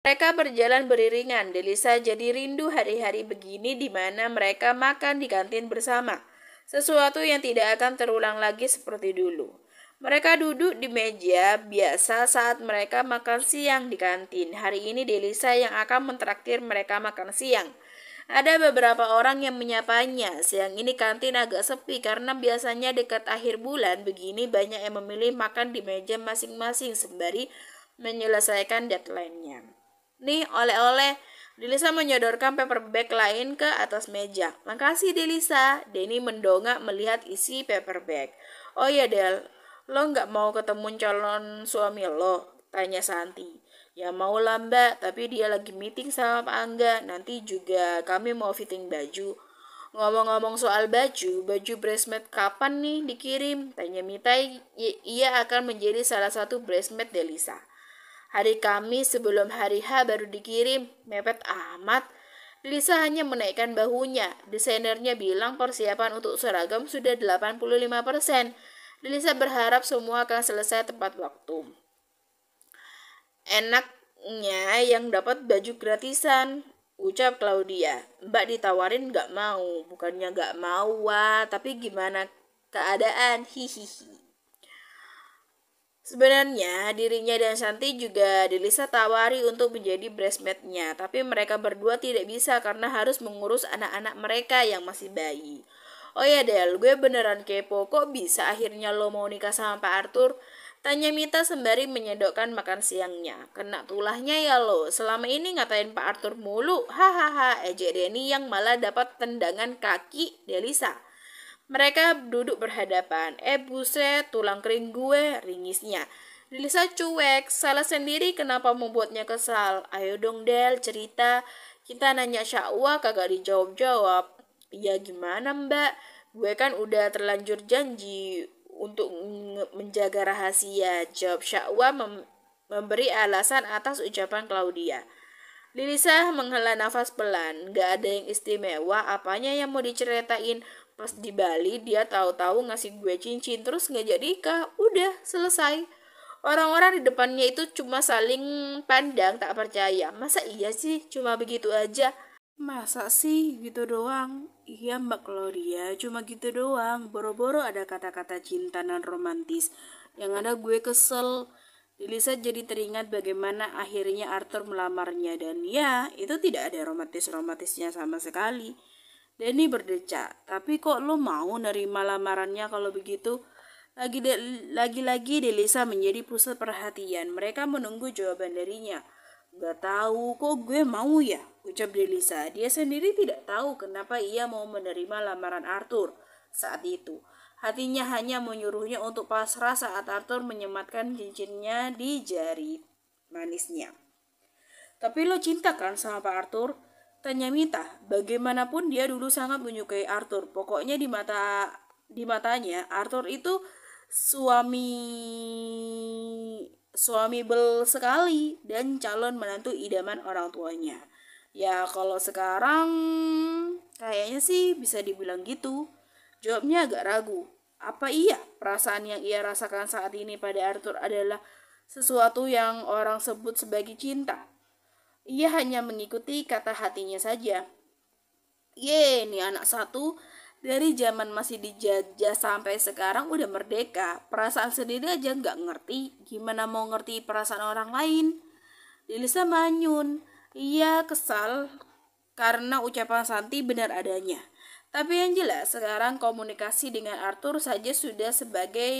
Mereka berjalan beriringan, Delisa jadi rindu hari-hari begini di mana mereka makan di kantin bersama. Sesuatu yang tidak akan terulang lagi seperti dulu. Mereka duduk di meja biasa saat mereka makan siang di kantin. Hari ini Delisa yang akan mentraktir mereka makan siang. Ada beberapa orang yang menyapanya. Siang ini kantin agak sepi karena biasanya dekat akhir bulan begini banyak yang memilih makan di meja masing-masing sembari menyelesaikan deadline-nya. Nih, oleh-oleh. Delisa menyodorkan paper bag lain ke atas meja. Makasih Delisa. Denny mendongak melihat isi paper bag. Oh iya Del, lo nggak mau ketemu calon suami lo? Tanya Santi. Ya mau lah mbak, tapi dia lagi meeting sama Pak Angga. Nanti juga kami mau fitting baju. Ngomong-ngomong soal baju, baju bracelet kapan nih dikirim? Tanya Mita, ia akan menjadi salah satu bracelet Delisa. Hari kami sebelum hari H baru dikirim, mepet amat. Lisa hanya menaikkan bahunya. Desainernya bilang persiapan untuk seragam sudah 85%. Lisa berharap semua akan selesai tepat waktu. Enaknya yang dapat baju gratisan, ucap Claudia. Mbak ditawarin gak mau, bukannya gak mau, wah, tapi gimana keadaan, hihihi. Sebenarnya dirinya dan Santi juga Delisa tawari untuk menjadi breastmate-nya, tapi mereka berdua tidak bisa karena harus mengurus anak-anak mereka yang masih bayi. Oh ya Del, gue beneran kepo kok bisa akhirnya lo mau nikah sama Pak Arthur? Tanya Mita sembari menyedokkan makan siangnya. Kena tulahnya ya lo, selama ini ngatain Pak Arthur mulu. Hahaha, ejek Denny yang malah dapat tendangan kaki Delisa. Mereka duduk berhadapan. Eh buset, tulang kering gue, ringisnya. Lisa cuek, salah sendiri kenapa membuatnya kesal. Ayo dong Del, cerita. Kita nanya Syakwa kagak dijawab-jawab. Ya gimana mbak, gue kan udah terlanjur janji untuk menjaga rahasia. Jawab Syakwa mem memberi alasan atas ucapan Claudia. Lilisa menghela nafas pelan, gak ada yang istimewa, apanya yang mau diceritain, pas di Bali dia tahu-tahu ngasih gue cincin terus nggak jadi nikah udah selesai orang-orang di depannya itu cuma saling pandang tak percaya masa iya sih cuma begitu aja masa sih gitu doang iya mbak Gloria cuma gitu doang boro-boro ada kata-kata cinta dan romantis yang ada gue kesel Lisa jadi teringat bagaimana akhirnya Arthur melamarnya dan ya itu tidak ada romantis-romantisnya sama sekali. Denny berdecak, tapi kok lo mau nerima lamarannya kalau begitu? Lagi-lagi de Delisa menjadi pusat perhatian. Mereka menunggu jawaban darinya. Gak tahu kok gue mau ya, ucap Delisa. Dia sendiri tidak tahu kenapa ia mau menerima lamaran Arthur saat itu. Hatinya hanya menyuruhnya untuk pasrah saat Arthur menyematkan cincinnya di jari manisnya. Tapi lo cinta kan sama Pak Arthur? Tanya Mita, bagaimanapun dia dulu sangat menyukai Arthur. Pokoknya di mata di matanya Arthur itu suami suami bel sekali dan calon menantu idaman orang tuanya. Ya kalau sekarang kayaknya sih bisa dibilang gitu. Jawabnya agak ragu. Apa iya perasaan yang ia rasakan saat ini pada Arthur adalah sesuatu yang orang sebut sebagai cinta? Ia hanya mengikuti kata hatinya saja. Ye, ini anak satu dari zaman masih dijajah sampai sekarang udah merdeka. Perasaan sendiri aja nggak ngerti. Gimana mau ngerti perasaan orang lain? Lilisa manyun. Ia kesal karena ucapan Santi benar adanya. Tapi yang jelas sekarang komunikasi dengan Arthur saja sudah sebagai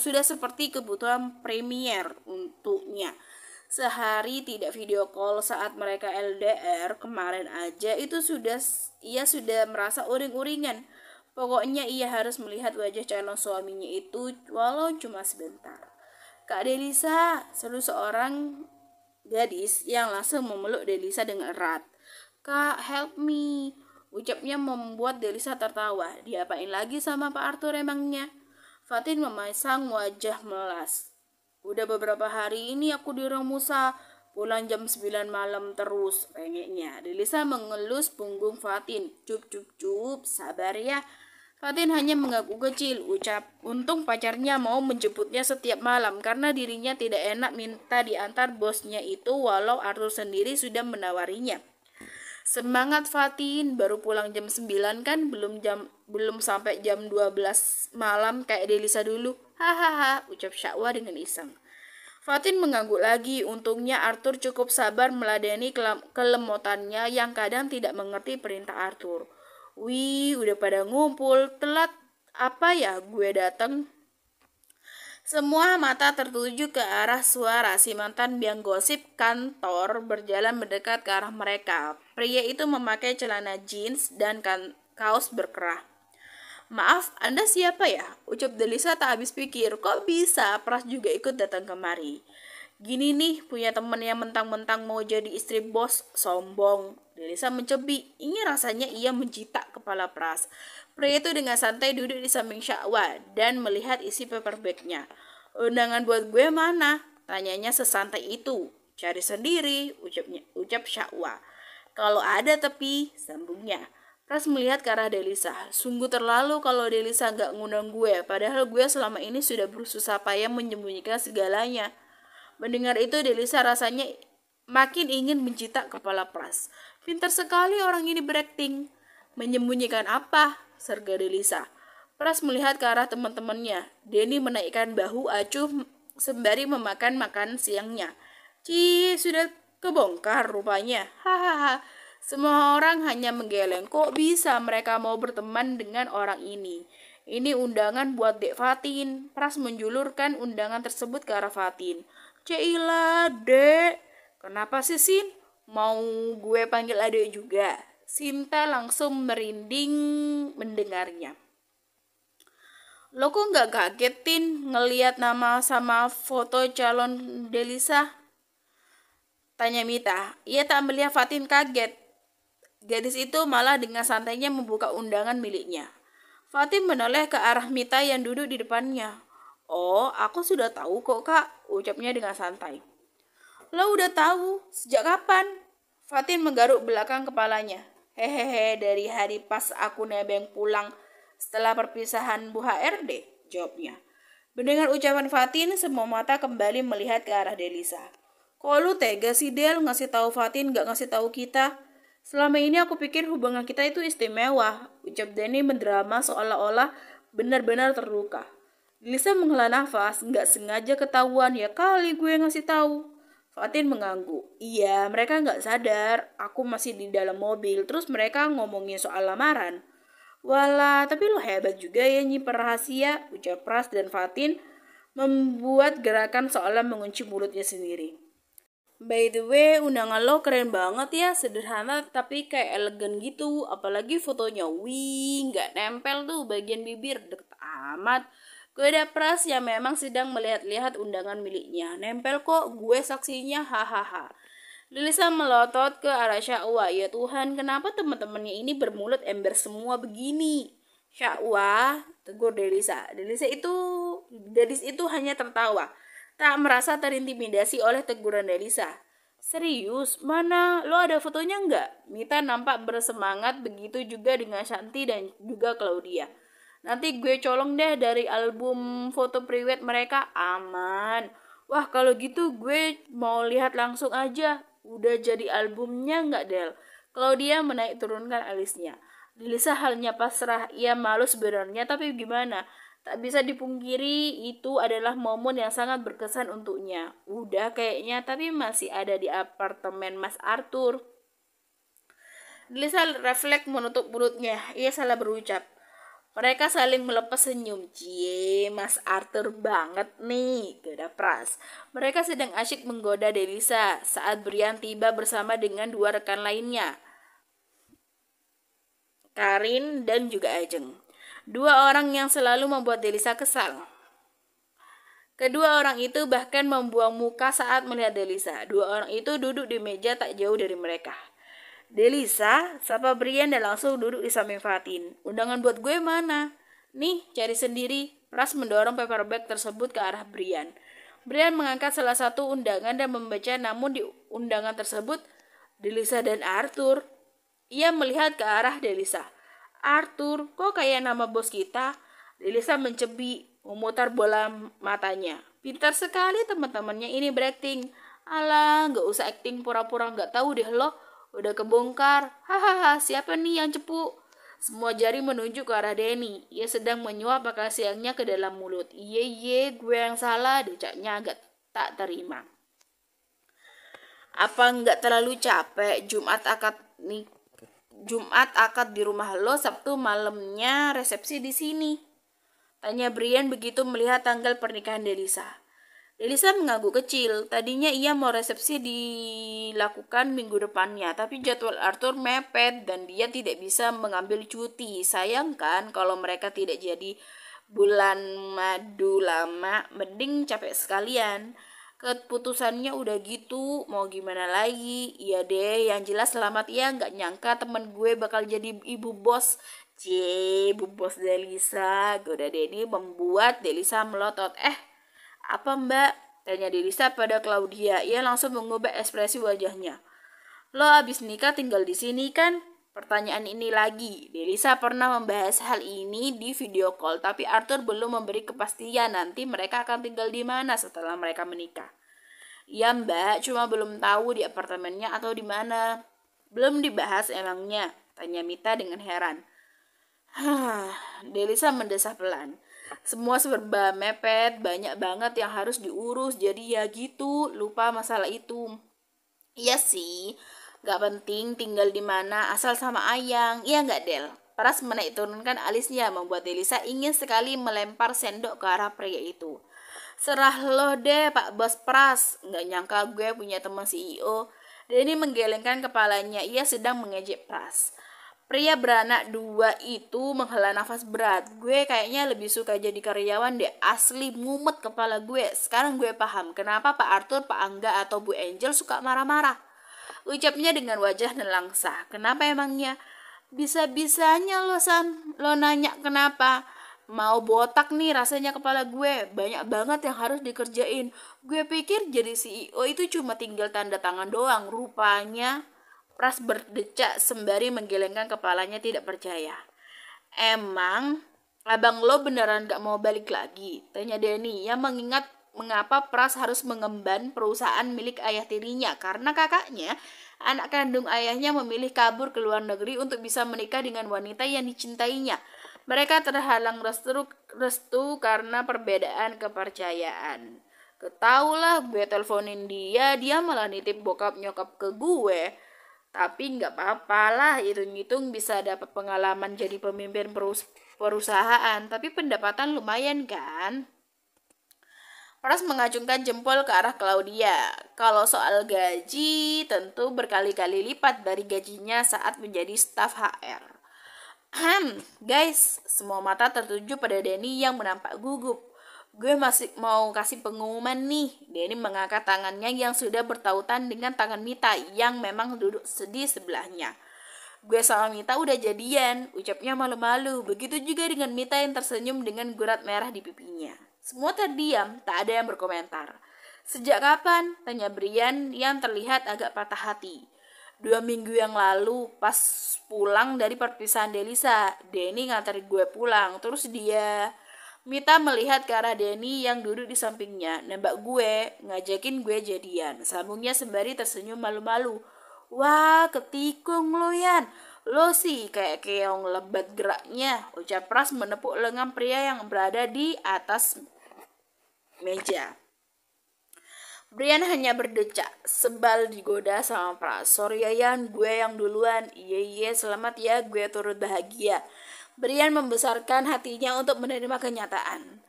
sudah seperti kebutuhan premier untuknya sehari tidak video call saat mereka LDR kemarin aja itu sudah ia sudah merasa uring-uringan. Pokoknya ia harus melihat wajah calon suaminya itu walau cuma sebentar. Kak Delisa selalu seorang gadis yang langsung memeluk Delisa dengan erat. Kak, help me. Ucapnya membuat Delisa tertawa. Diapain lagi sama Pak Arthur emangnya? Fatin memasang wajah melas. Udah beberapa hari ini aku di rumah Musa, pulang jam 9 malam terus rengeknya. Delisa mengelus punggung Fatin. Cup cup cup, sabar ya. Fatin hanya mengaku kecil, ucap. Untung pacarnya mau menjemputnya setiap malam karena dirinya tidak enak minta diantar bosnya itu walau Arthur sendiri sudah menawarinya. Semangat Fatin, baru pulang jam 9 kan belum jam belum sampai jam 12 malam kayak Delisa dulu. Hahaha, ucap Syakwa dengan iseng. Fatin mengangguk lagi. Untungnya Arthur cukup sabar meladeni kelemotannya yang kadang tidak mengerti perintah Arthur. Wih, udah pada ngumpul. Telat apa ya gue dateng? Semua mata tertuju ke arah suara si mantan biang gosip kantor berjalan mendekat ke arah mereka. Pria itu memakai celana jeans dan kan kaos berkerah. Maaf, Anda siapa ya? Ucap Delisa tak habis pikir, kok bisa Pras juga ikut datang kemari? Gini nih, punya temen yang mentang-mentang mau jadi istri bos, sombong. Delisa mencebi, ini rasanya ia mencita kepala Pras. Pria itu dengan santai duduk di samping Syakwa dan melihat isi paperbacknya. Undangan buat gue mana? Tanyanya sesantai itu. Cari sendiri, ucapnya, ucap Syakwa. Kalau ada tepi, sambungnya. Ras melihat ke arah Delisa. Sungguh terlalu kalau Delisa nggak ngundang gue, padahal gue selama ini sudah berusaha payah menyembunyikan segalanya. Mendengar itu Delisa rasanya makin ingin mencitak kepala Pras. Pintar sekali orang ini berakting. Menyembunyikan apa? Serga Delisa. Pras melihat ke arah teman-temannya. Denny menaikkan bahu acuh sembari memakan makan siangnya. Ci, sudah kebongkar rupanya. Hahaha. Semua orang hanya menggeleng, kok bisa mereka mau berteman dengan orang ini? Ini undangan buat Dek Fatin. Pras menjulurkan undangan tersebut ke arah Fatin. Ceila, Dek. Kenapa sih, Sin? Mau gue panggil adek juga? Sinta langsung merinding mendengarnya. Lo kok gak kagetin ngeliat nama sama foto calon Delisa? Tanya Mita. Ia tak melihat Fatin kaget. Gadis itu malah dengan santainya membuka undangan miliknya. Fatim menoleh ke arah Mita yang duduk di depannya. Oh, aku sudah tahu kok kak, ucapnya dengan santai. Lo udah tahu, sejak kapan? Fatim menggaruk belakang kepalanya. Hehehe, dari hari pas aku nebeng pulang setelah perpisahan Bu HRD, jawabnya. Mendengar ucapan Fatin, semua mata kembali melihat ke arah Delisa. Kok lu tega sih Del ngasih tahu Fatin gak ngasih tahu kita? Selama ini aku pikir hubungan kita itu istimewa, ucap Denny mendrama seolah-olah benar-benar terluka. Lisa menghela nafas, nggak sengaja ketahuan ya kali gue ngasih tahu. Fatin mengganggu. Iya, mereka nggak sadar. Aku masih di dalam mobil, terus mereka ngomongin soal lamaran. Wala, tapi lo hebat juga ya nyimpen rahasia, ucap Pras dan Fatin membuat gerakan seolah mengunci mulutnya sendiri. By the way, undangan lo keren banget ya, sederhana tapi kayak elegan gitu. Apalagi fotonya, wih, nggak nempel tuh bagian bibir, deket amat. Gue ada pras yang memang sedang melihat-lihat undangan miliknya. Nempel kok, gue saksinya, hahaha. Lilisa melotot ke arah Syakwa. Ya Tuhan, kenapa teman-temannya ini bermulut ember semua begini? Syakwa, tegur Delisa. Delisa itu, Delis itu hanya tertawa tak merasa terintimidasi oleh teguran Delisa. Serius, mana? Lo ada fotonya nggak? Mita nampak bersemangat begitu juga dengan Shanti dan juga Claudia. Nanti gue colong deh dari album foto priwet mereka aman. Wah kalau gitu gue mau lihat langsung aja. Udah jadi albumnya nggak Del? Claudia menaik turunkan alisnya. Delisa halnya pasrah, ia malu sebenarnya tapi gimana? Tak bisa dipungkiri, itu adalah momen yang sangat berkesan untuknya. Udah kayaknya, tapi masih ada di apartemen Mas Arthur. Lisa refleks menutup mulutnya. Ia salah berucap. Mereka saling melepas senyum. Cie, Mas Arthur banget nih, gada Pras. Mereka sedang asyik menggoda Delisa saat Brian tiba bersama dengan dua rekan lainnya. Karin dan juga Ajeng dua orang yang selalu membuat Delisa kesal. Kedua orang itu bahkan membuang muka saat melihat Delisa. Dua orang itu duduk di meja tak jauh dari mereka. Delisa, sapa Brian dan langsung duduk di samping Fatin. Undangan buat gue mana? Nih, cari sendiri. Ras mendorong paper bag tersebut ke arah Brian. Brian mengangkat salah satu undangan dan membaca namun di undangan tersebut Delisa dan Arthur. Ia melihat ke arah Delisa. Arthur, kok kayak nama bos kita? Lilisa mencebi, memutar bola matanya. Pintar sekali teman-temannya ini berakting. Alah, nggak usah akting pura-pura nggak tahu deh lo. Udah kebongkar. Hahaha, siapa nih yang cepu? Semua jari menunjuk ke arah Denny. Ia sedang menyuap bakal siangnya ke dalam mulut. Iye, iye, gue yang salah, decaknya agak tak terima. Apa nggak terlalu capek Jumat akad nikah? Jumat akad di rumah lo, Sabtu malamnya resepsi di sini. Tanya Brian begitu melihat tanggal pernikahan Delisa. Delisa mengangguk kecil. Tadinya ia mau resepsi dilakukan minggu depannya, tapi jadwal Arthur mepet dan dia tidak bisa mengambil cuti. Sayang kan kalau mereka tidak jadi bulan madu lama, mending capek sekalian keputusannya udah gitu mau gimana lagi iya deh yang jelas selamat ya nggak nyangka temen gue bakal jadi ibu bos C ibu bos Delisa goda Denny membuat Delisa melotot eh apa mbak tanya Delisa pada Claudia ia langsung mengubah ekspresi wajahnya lo abis nikah tinggal di sini kan pertanyaan ini lagi. Delisa pernah membahas hal ini di video call, tapi Arthur belum memberi kepastian nanti mereka akan tinggal di mana setelah mereka menikah. Ya mbak, cuma belum tahu di apartemennya atau di mana. Belum dibahas emangnya, tanya Mita dengan heran. Delisa mendesah pelan. Semua serba mepet, banyak banget yang harus diurus, jadi ya gitu, lupa masalah itu. Iya sih, Gak penting tinggal di mana, asal sama ayang. Iya gak Del? Paras menaik turunkan alisnya membuat Delisa ingin sekali melempar sendok ke arah pria itu. Serah lo deh Pak Bos Pras, Gak nyangka gue punya teman CEO. Denny menggelengkan kepalanya, ia sedang mengejek Pras. Pria beranak dua itu menghela nafas berat. Gue kayaknya lebih suka jadi karyawan deh. Asli mumet kepala gue. Sekarang gue paham kenapa Pak Arthur, Pak Angga, atau Bu Angel suka marah-marah. Ucapnya dengan wajah nelangsa. Kenapa emangnya? Bisa-bisanya lo San, lo nanya kenapa? Mau botak nih rasanya kepala gue, banyak banget yang harus dikerjain. Gue pikir jadi CEO itu cuma tinggal tanda tangan doang, rupanya Pras berdecak sembari menggelengkan kepalanya tidak percaya. Emang Abang lo beneran gak mau balik lagi? Tanya Denny yang mengingat mengapa Pras harus mengemban perusahaan milik ayah tirinya karena kakaknya anak kandung ayahnya memilih kabur ke luar negeri untuk bisa menikah dengan wanita yang dicintainya. Mereka terhalang restu, restu karena perbedaan kepercayaan. Ketaulah gue teleponin dia, dia malah nitip bokap nyokap ke gue. Tapi nggak apa-apa lah, hitung-hitung bisa dapat pengalaman jadi pemimpin perus perusahaan. Tapi pendapatan lumayan kan? Pras mengacungkan jempol ke arah Claudia. Kalau soal gaji, tentu berkali-kali lipat dari gajinya saat menjadi staf HR. Hmm, guys, semua mata tertuju pada Denny yang menampak gugup. Gue masih mau kasih pengumuman nih. Denny mengangkat tangannya yang sudah bertautan dengan tangan Mita yang memang duduk sedih sebelahnya. Gue sama Mita udah jadian, ucapnya malu-malu. Begitu juga dengan Mita yang tersenyum dengan gurat merah di pipinya. Semua terdiam, tak ada yang berkomentar. Sejak kapan? Tanya Brian yang terlihat agak patah hati. Dua minggu yang lalu, pas pulang dari perpisahan Delisa, Denny ngantar gue pulang. Terus dia... Mita melihat ke arah Denny yang duduk di sampingnya. Nembak gue, ngajakin gue jadian. Sambungnya sembari tersenyum malu-malu. Wah, ketikung lo, Yan. Lo sih kayak keong lebat geraknya, ucap Pras menepuk lengan pria yang berada di atas meja. Brian hanya berdecak, sebal digoda sama Pras. Sorry Yayan, gue yang duluan. Iya iya, selamat ya, gue turut bahagia. Brian membesarkan hatinya untuk menerima kenyataan.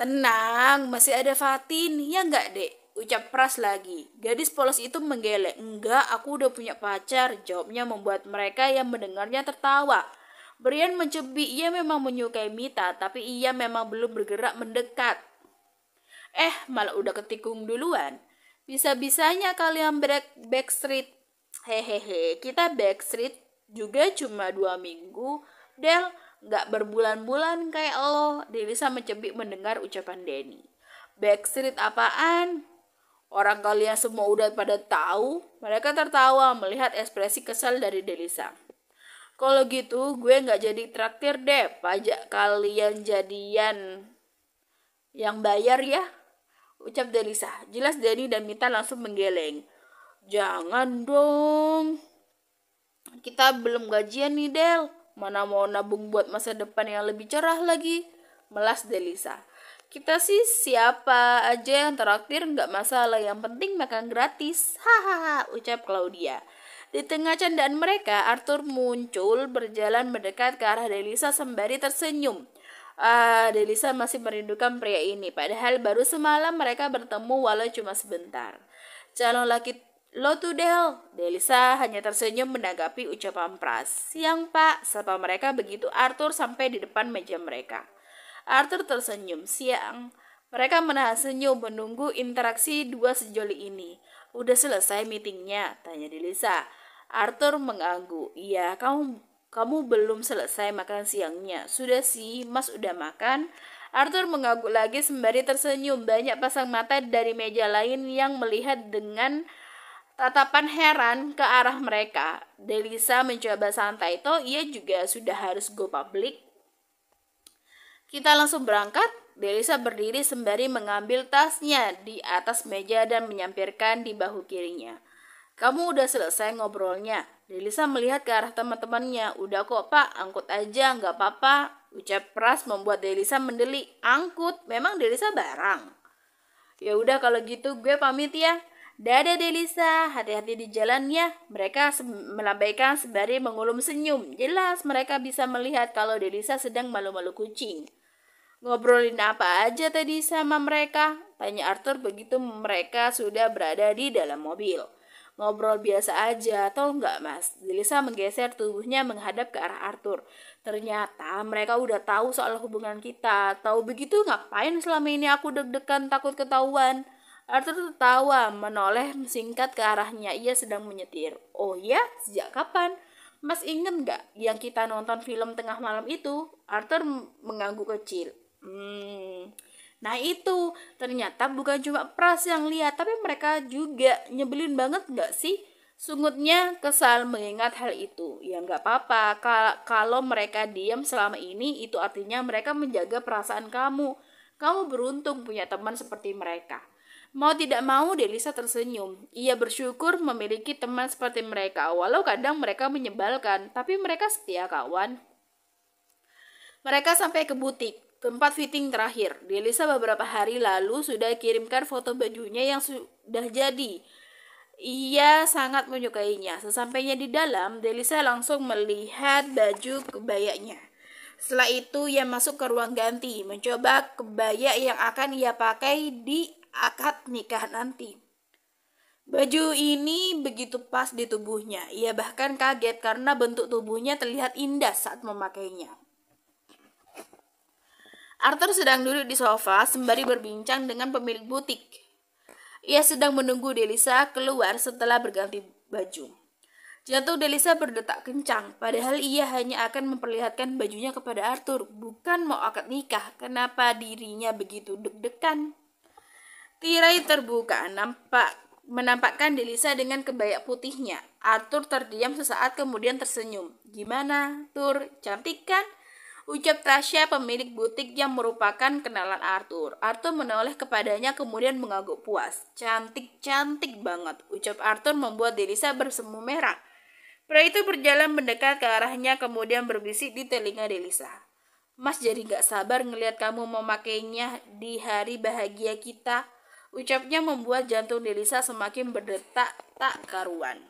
Tenang, masih ada Fatin, ya nggak dek? ucap Pras lagi. Gadis polos itu menggelek. Enggak, aku udah punya pacar. Jawabnya membuat mereka yang mendengarnya tertawa. Brian mencubi, ia memang menyukai Mita, tapi ia memang belum bergerak mendekat. Eh, malah udah ketikung duluan. Bisa-bisanya kalian break backstreet. Hehehe, kita backstreet juga cuma dua minggu. Del, gak berbulan-bulan kayak lo. Delisa mencebik mendengar ucapan Denny. Backstreet apaan? Orang kalian semua udah pada tahu? Mereka tertawa melihat ekspresi kesal dari Delisa. Kalau gitu gue nggak jadi traktir deh, pajak kalian jadian yang bayar ya. Ucap Delisa. Jelas Denny dan Mita langsung menggeleng. Jangan dong. Kita belum gajian nih Del. Mana mau nabung buat masa depan yang lebih cerah lagi. Melas Delisa kita sih siapa aja yang terakhir nggak masalah yang penting makan gratis hahaha ucap Claudia di tengah candaan mereka Arthur muncul berjalan mendekat ke arah Delisa sembari tersenyum Ah, Delisa masih merindukan pria ini, padahal baru semalam mereka bertemu walau cuma sebentar. Calon laki Lo tuh Del, Delisa hanya tersenyum menanggapi ucapan Pras. Siang pak, sapa mereka begitu Arthur sampai di depan meja mereka. Arthur tersenyum siang. Mereka menahan senyum menunggu interaksi dua sejoli ini. Udah selesai meetingnya, tanya Delisa. Arthur mengganggu. Iya, kamu kamu belum selesai makan siangnya. Sudah sih, Mas udah makan. Arthur mengangguk lagi sembari tersenyum. Banyak pasang mata dari meja lain yang melihat dengan tatapan heran ke arah mereka. Delisa mencoba santai, toh ia juga sudah harus go public kita langsung berangkat. Delisa berdiri sembari mengambil tasnya di atas meja dan menyampirkan di bahu kirinya. Kamu udah selesai ngobrolnya. Delisa melihat ke arah teman-temannya. Udah kok pak, angkut aja, nggak apa-apa. Ucap Pras membuat Delisa mendeli. Angkut, memang Delisa barang. Ya udah kalau gitu gue pamit ya. Dadah Delisa, hati-hati di jalannya. Mereka se melambaikan sembari mengulum senyum. Jelas mereka bisa melihat kalau Delisa sedang malu-malu kucing. Ngobrolin apa aja tadi sama mereka? Tanya Arthur begitu mereka sudah berada di dalam mobil. Ngobrol biasa aja, atau enggak mas? Jelisa menggeser tubuhnya menghadap ke arah Arthur. Ternyata mereka udah tahu soal hubungan kita. Tahu begitu ngapain selama ini aku deg-degan takut ketahuan? Arthur tertawa, menoleh singkat ke arahnya. Ia sedang menyetir. Oh ya, sejak kapan? Mas inget nggak yang kita nonton film tengah malam itu? Arthur mengangguk kecil. Hmm. Nah itu ternyata bukan cuma Pras yang lihat, tapi mereka juga nyebelin banget nggak sih? Sungutnya kesal mengingat hal itu. Ya nggak apa-apa, kalau mereka diam selama ini itu artinya mereka menjaga perasaan kamu. Kamu beruntung punya teman seperti mereka. Mau tidak mau, Delisa tersenyum. Ia bersyukur memiliki teman seperti mereka, walau kadang mereka menyebalkan, tapi mereka setia kawan. Mereka sampai ke butik. Tempat fitting terakhir, Delisa beberapa hari lalu sudah kirimkan foto bajunya yang sudah jadi. Ia sangat menyukainya. Sesampainya di dalam, Delisa langsung melihat baju kebayanya. Setelah itu, ia masuk ke ruang ganti, mencoba kebaya yang akan ia pakai di akad nikah nanti. Baju ini begitu pas di tubuhnya. Ia bahkan kaget karena bentuk tubuhnya terlihat indah saat memakainya. Arthur sedang duduk di sofa sembari berbincang dengan pemilik butik. Ia sedang menunggu Delisa keluar setelah berganti baju. Jantung Delisa berdetak kencang, padahal ia hanya akan memperlihatkan bajunya kepada Arthur, bukan mau akad nikah. Kenapa dirinya begitu deg-degan? Tirai terbuka, nampak menampakkan Delisa dengan kebaya putihnya. Arthur terdiam sesaat kemudian tersenyum. Gimana, Tur? Cantik kan? Ucap Tasya pemilik butik yang merupakan kenalan Arthur. Arthur menoleh kepadanya kemudian mengangguk puas. Cantik-cantik banget, ucap Arthur membuat Delisa bersemu merah. Pria itu berjalan mendekat ke arahnya kemudian berbisik di telinga Delisa. Mas jadi gak sabar ngelihat kamu memakainya di hari bahagia kita. Ucapnya membuat jantung Delisa semakin berdetak tak karuan.